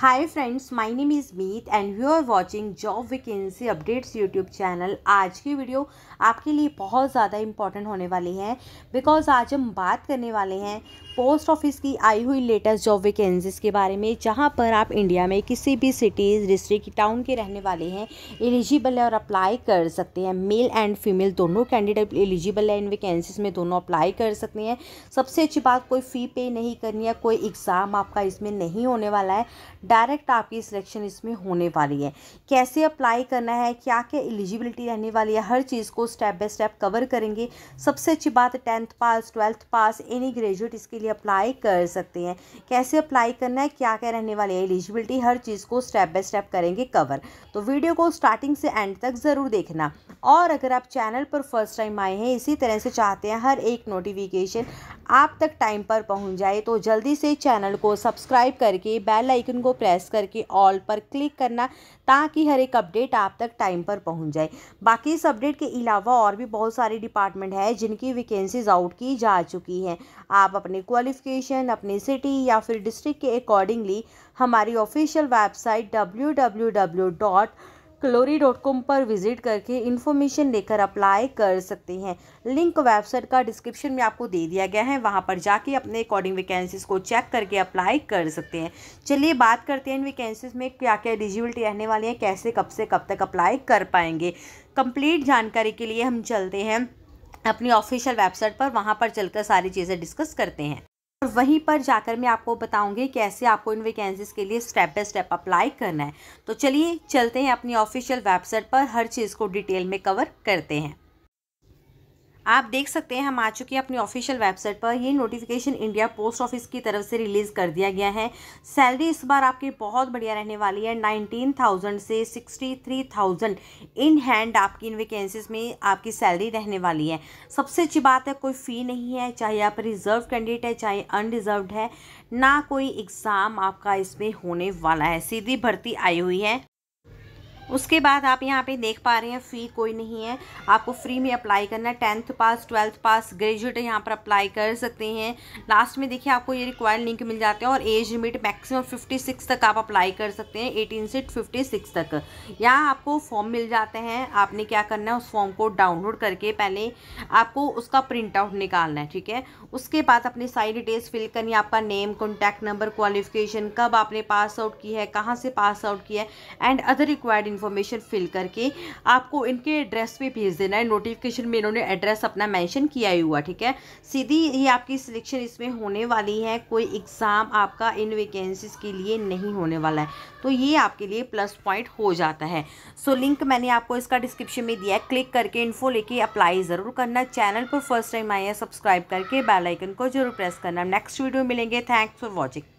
hi friends my name is Meet and you are watching job vacancy updates YouTube channel आज की video आपके लिए बहुत ज़्यादा इम्पॉर्टेंट होने वाली है बिकॉज आज हम बात करने वाले हैं पोस्ट ऑफिस की आई हुई लेटेस्ट जॉब वैकेंसीज के बारे में जहां पर आप इंडिया में किसी भी सिटीज़ डिस्ट्रिक्ट टाउन के रहने वाले हैं एलिजिबल है और अप्लाई कर सकते हैं मेल एंड फीमेल दोनों कैंडिडेट एलिजिबल है इन वैकेंसीज में दोनों अप्लाई कर सकते हैं सबसे अच्छी बात कोई फ़ी पे नहीं करनी है कोई एग्ज़ाम आपका इसमें नहीं होने वाला है डायरेक्ट आपकी सिलेक्शन इसमें होने वाली है कैसे अप्लाई करना है क्या क्या एलिजिबिलिटी रहने वाली है हर चीज़ को स्टेप बाय स्टेप कवर करेंगे सबसे अच्छी बात tenth pass twelfth pass any graduate इसके लिए लिए अप्लाई कर सकते हैं कैसे अप्लाई करना है क्या क्या रहने वाली है एलिजिबिलिटी हर चीज़ को स्टेप बाय स्टेप करेंगे कवर तो वीडियो को स्टार्टिंग से एंड तक ज़रूर देखना और अगर आप चैनल पर फर्स्ट टाइम आए हैं इसी तरह से चाहते हैं हर एक नोटिफिकेशन आप तक टाइम पर पहुंच जाए तो जल्दी से चैनल को सब्सक्राइब करके बेल आइकन को प्रेस करके ऑल पर क्लिक करना ताकि हर एक अपडेट आप तक टाइम पर पहुंच जाए बाकी इस अपडेट के अलावा और भी बहुत सारे डिपार्टमेंट हैं जिनकी वैकेंसीज आउट की जा चुकी हैं आप अपने क्वालिफिकेशन अपने सिटी या फिर डिस्ट्रिक्ट के अकॉर्डिंगली हमारी official website W W W dot क्लोरी डॉट कॉम पर विजिट करके इन्फॉर्मेशन लेकर अप्लाई कर सकते हैं लिंक वेबसाइट का डिस्क्रिप्शन में आपको दे दिया गया है वहाँ पर जाके अपने अकॉर्डिंग वैकेंसीज को चेक करके अप्लाई कर सकते हैं चलिए बात करते हैं इन वैकेंसीज में क्या क्या एलिजिबिलिटी रहने वाली है कैसे कब से कब तक अप्लाई कर पाएंगे कंप्लीट जानकारी के लिए हम चलते हैं अपनी ऑफिशियल वेबसाइट पर वहाँ पर चलकर सारी चीज़ें डिस्कस करते हैं और वहीं पर जाकर मैं आपको बताऊंगी कैसे आपको इन वैकेंसीज़ के लिए स्टेप बाय स्टेप अप्लाई करना है तो चलिए चलते हैं अपनी ऑफिशियल वेबसाइट पर हर चीज़ को डिटेल में कवर करते हैं आप देख सकते हैं हम आ चुके हैं अपनी ऑफिशियल वेबसाइट पर ये नोटिफिकेशन इंडिया पोस्ट ऑफिस की तरफ से रिलीज़ कर दिया गया है सैलरी इस बार आपकी बहुत बढ़िया रहने वाली है नाइनटीन थाउजेंड से sixty three thousand in hand आपकी इन वैकेंसीज में आपकी सैलरी रहने वाली है सबसे अच्छी बात है कोई फ़ी नहीं है चाहे आप रिजर्व कैंडिडेट है चाहे अनरिजर्व है ना कोई एग्ज़ाम आपका इसमें होने वाला है सीधी भर्ती आई हुई है उसके बाद आप यहाँ पे देख पा रहे हैं फ़ी कोई नहीं है आपको फ्री में अप्लाई करना है tenth pass twelfth pass graduate यहाँ पर अप्लाई कर सकते हैं लास्ट में देखिए आपको ये रिक्वायर्ड लिंक मिल जाते हैं और एज लिमिट मैक्सिमम 56 तक आप अप्लाई कर सकते हैं 18 से 56 तक यहाँ आपको फॉर्म मिल जाते हैं आपने क्या करना है उस फॉर्म को डाउनलोड करके पहले आपको उसका प्रिंट आउट निकालना है ठीक है उसके बाद अपनी सारी डिटेल्स फिल करनी है आपका नेम कॉन्टैक्ट नंबर क्वालिफिकेशन कब आपने पास आउट की है कहाँ से पास आउट किया है and other required information fill करके आपको इनके एड्रेस पे भेज देना है नोटिफिकेशन में इन्होंने एड्रेस अपना मेंशन किया ही हुआ ठीक है सीधी ही आपकी सिलेक्शन इसमें होने वाली है कोई एग्ज़ाम आपका इन वेकेंसीज के लिए नहीं होने वाला है तो ये आपके लिए प्लस पॉइंट हो जाता है सो so, लिंक मैंने आपको इसका डिस्क्रिप्शन में दिया है क्लिक करके इन्फो लेके अप्लाई ज़रूर करना चैनल पर फर्स्ट टाइम आए हैं सब्सक्राइब करके बेलाइकन को जरूर प्रेस करना नेक्स्ट वीडियो मिलेंगे थैंक्स फॉर वॉचिंग